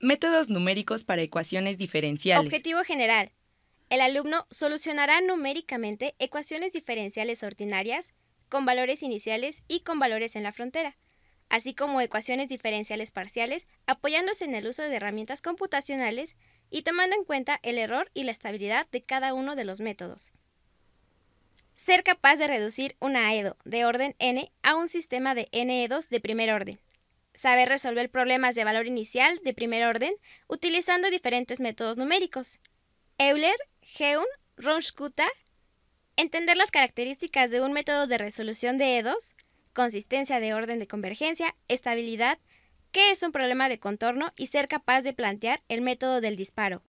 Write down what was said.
Métodos numéricos para ecuaciones diferenciales. Objetivo general. El alumno solucionará numéricamente ecuaciones diferenciales ordinarias con valores iniciales y con valores en la frontera, así como ecuaciones diferenciales parciales apoyándose en el uso de herramientas computacionales y tomando en cuenta el error y la estabilidad de cada uno de los métodos. Ser capaz de reducir una Edo de orden n a un sistema de n Edos de primer orden, saber resolver problemas de valor inicial de primer orden utilizando diferentes métodos numéricos. Euler, Heun, Ronsch-Kutta. entender las características de un método de resolución de EDOs, consistencia de orden de convergencia, estabilidad, qué es un problema de contorno y ser capaz de plantear el método del disparo.